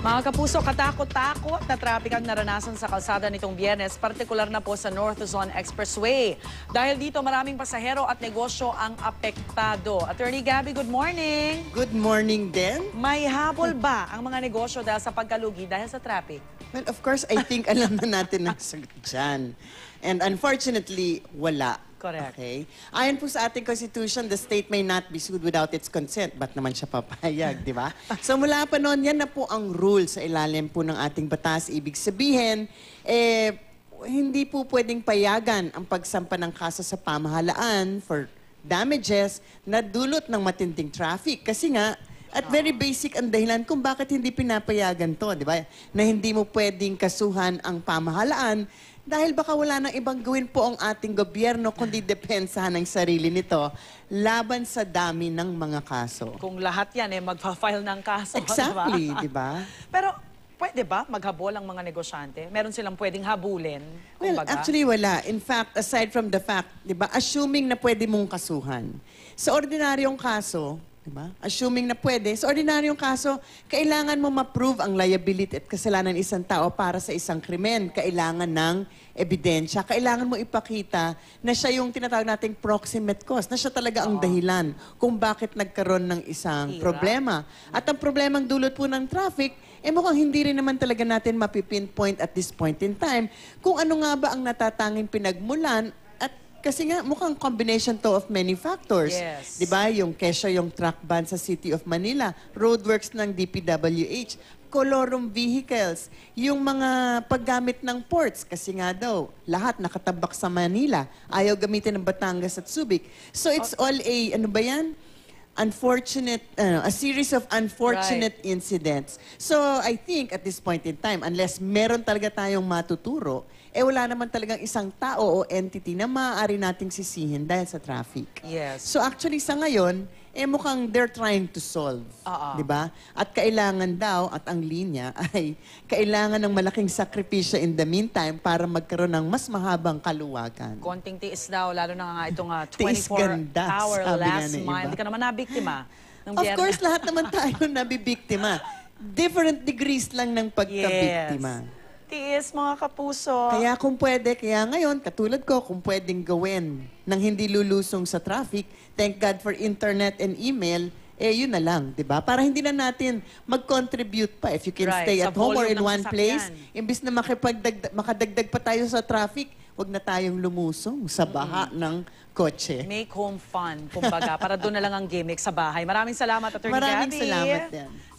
Mga kapuso, katakot-takot na traffic ang naranasan sa kalsada nitong biyernes, partikular na po sa North Zone Expressway. Dahil dito, maraming pasahero at negosyo ang apektado. Attorney Gabby, good morning! Good morning din. May habol ba ang mga negosyo dahil sa pagkalugi dahil sa traffic? Well, of course, I think alam na natin ang sagot dyan. And unfortunately, wala Correct. Okay. Ayon po sa ating Constitution, the state may not be sued without its consent. but naman siya papayag, di ba? So mula pa noon, yan na po ang rule sa ilalim po ng ating batas. Ibig sabihin, eh, hindi po pwedeng payagan ang pagsampa ng kaso sa pamahalaan for damages na dulot ng matinding traffic. Kasi nga, at very basic ang dahilan kung bakit hindi pinapayagan to, di ba? Na hindi mo pwedeng kasuhan ang pamahalaan dahil baka wala nang ibang gawin po ang ating gobyerno kundi depensahan ang sarili nito laban sa dami ng mga kaso. Kung lahat yan, eh, magpa-file ng kaso. Exactly, di ba? Pero pwede ba maghabol ang mga negosyante? Meron silang pwedeng habulin? Well, kumbaga? actually wala. In fact, aside from the fact, di ba, assuming na pwede mong kasuhan. Sa ordinaryong kaso, Diba? Assuming na pwede. Sa ordinaryong kaso, kailangan mo ma-prove ang liability at kasalanan ng isang tao para sa isang krimen. Kailangan ng ebidensya. Kailangan mo ipakita na siya yung tinatawag nating proximate cause, na siya talaga ang dahilan kung bakit nagkaroon ng isang problema. At ang problemang dulot po ng traffic, eh mukhang hindi rin naman talaga natin mapipinpoint at this point in time kung ano nga ba ang natatanging pinagmulan kasi nga, mukhang combination to of many factors. Yes. Di ba? Yung Kesha, yung truck ban sa City of Manila, roadworks ng DPWH, colorum vehicles, yung mga paggamit ng ports, kasi nga daw, lahat nakatabak sa Manila. Ayaw gamitin ng Batangas at Subic. So it's oh. all a, ano ba yan? unfortunate, uh, a series of unfortunate right. incidents. So I think at this point in time, unless meron talaga tayong matuturo, eh wala naman talagang isang tao o entity na maaari nating sisihin dahil sa traffic. Yes. So actually sa ngayon, eh mukhang they're trying to solve. Oo. Di ba? At kailangan daw, at ang linya ay, kailangan ng malaking sakripisya in the meantime para magkaroon ng mas mahabang kaluwagan. Konting tiis daw, lalo na nga itong uh, ah, 24 ganda, hour last ng iba. mile. Di ka naman nabiktima. Of biyernes. course, lahat naman tayo nabibiktima. Different degrees lang ng pagkabiktima. Yes tiis, mga kapuso. Kaya kung pwede, kaya ngayon, katulad ko, kung pwedeng gawin nang hindi lulusong sa traffic, thank God for internet and email, eh yun na lang, 'di ba? Para hindi na natin mag-contribute pa if you can Right, stay sa at home or in one place, sasakyan. imbis na makipagdagdag makadagdag pa tayo sa traffic, wag na tayong lumusong sa baha mm. ng kotse. Make home fun, kumbaga. para doon na lang ang gimmick sa bahay. Maraming salamat, Attorney Maraming Gabby. salamat din.